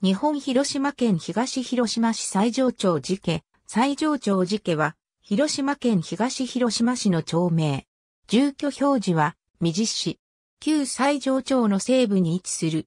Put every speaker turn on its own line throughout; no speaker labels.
日本広島県東広島市西条町寺家、西条町寺家は、広島県東広島市の町名。住居表示は、三実市。旧西条町の西部に位置する。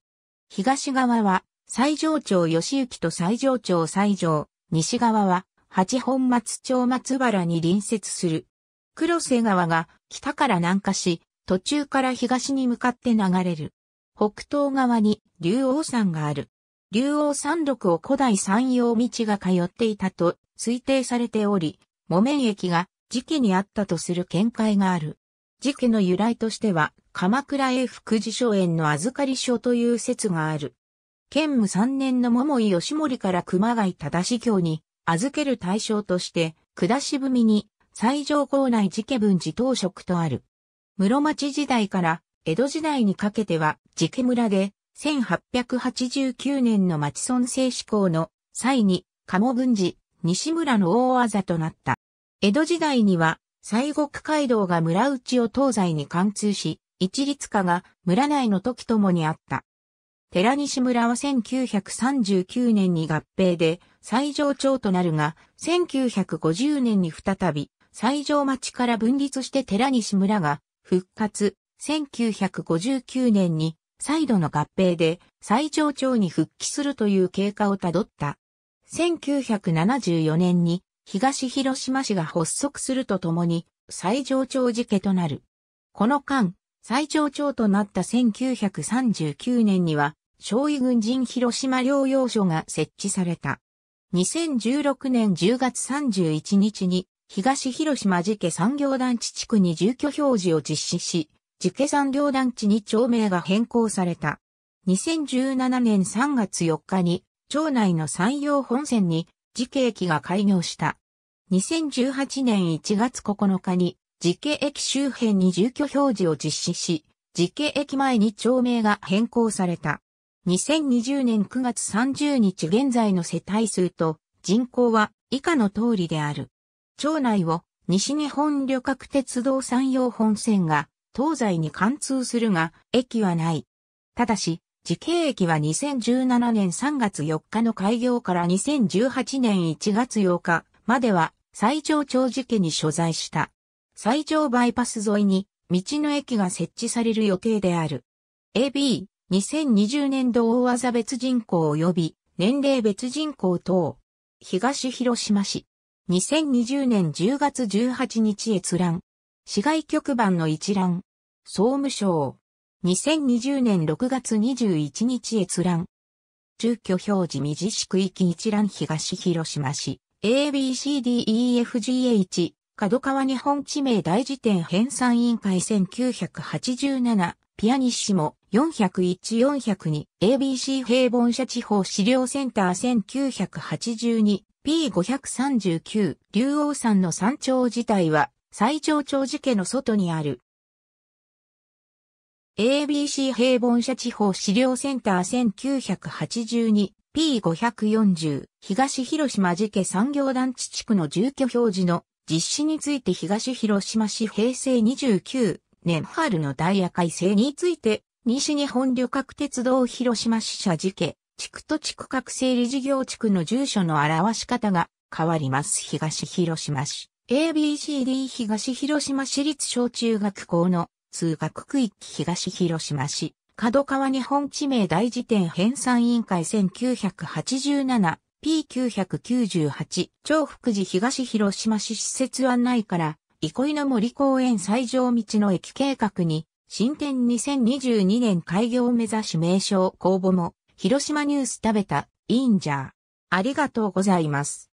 東側は、西条町吉行と西条町西条、西側は、八本松町松原に隣接する。黒瀬川が北から南下し、途中から東に向かって流れる。北東側に竜王山がある。竜王山麓を古代山陽道が通っていたと推定されており、木綿駅が時期にあったとする見解がある。時期の由来としては、鎌倉永福寺書園の預かり書という説がある。建武三年の桃井義盛から熊谷忠司教に預ける対象として、下渋みに最上校内寺家分寺当職とある。室町時代から江戸時代にかけては寺家村で1889年の町村制志向の際に、鴨軍事、西村の大技となった。江戸時代には、西国街道が村内を東西に貫通し、一律化が村内の時ともにあった。寺西村は1939年に合併で西条町となるが、1950年に再び西条町から分立して寺西村が復活、1959年に再度の合併で最上長に復帰するという経過をたどった。1974年に東広島市が発足するとともに最上長寺家となる。この間、最上長となった1939年には、小尉軍人広島療養所が設置された。2016年10月31日に、東広島寺家産業団地地区に住居表示を実施し、樹家山両団地に町名が変更された。2017年3月4日に、町内の山陽本線に、樹家駅が開業した。2018年1月9日に、樹家駅周辺に住居表示を実施し、樹家駅前に町名が変更された。2020年9月30日現在の世帯数と人口は以下の通りである。町内を西日本旅客鉄道山陽本線が東西に貫通するが、駅はない。ただし、時系駅は2017年3月4日の開業から2018年1月8日までは最上長寺家に所在した。最上バイパス沿いに道の駅が設置される予定である。AB、2020年度大技別人口及び年齢別人口等。東広島市。2020年10月18日閲覧。市外局番の一覧。総務省。2020年6月21日閲覧。住居表示未実施区域一覧東広島市 ABCDEFGH 角川日本地名大辞典編纂委員会1987ピアニッシモ401-402 ABC 平凡社地方資料センター 1982P539 竜王山の山頂自体は最長長寺家の外にある。ABC 平凡社地方資料センター 1982P540 東広島寺家産業団地地区の住居表示の実施について東広島市平成29年春のダイヤ改正について西日本旅客鉄道広島支社寺家地区と地区各整理事業地区の住所の表し方が変わります東広島市。ABCD 東広島市立小中学校の通学区域東広島市、角川日本地名大辞典編纂委員会 1987P998 長福寺東広島市施設案内から憩いの森公園最上道の駅計画に新店2022年開業を目指し名称公募も広島ニュース食べたインジャーありがとうございます。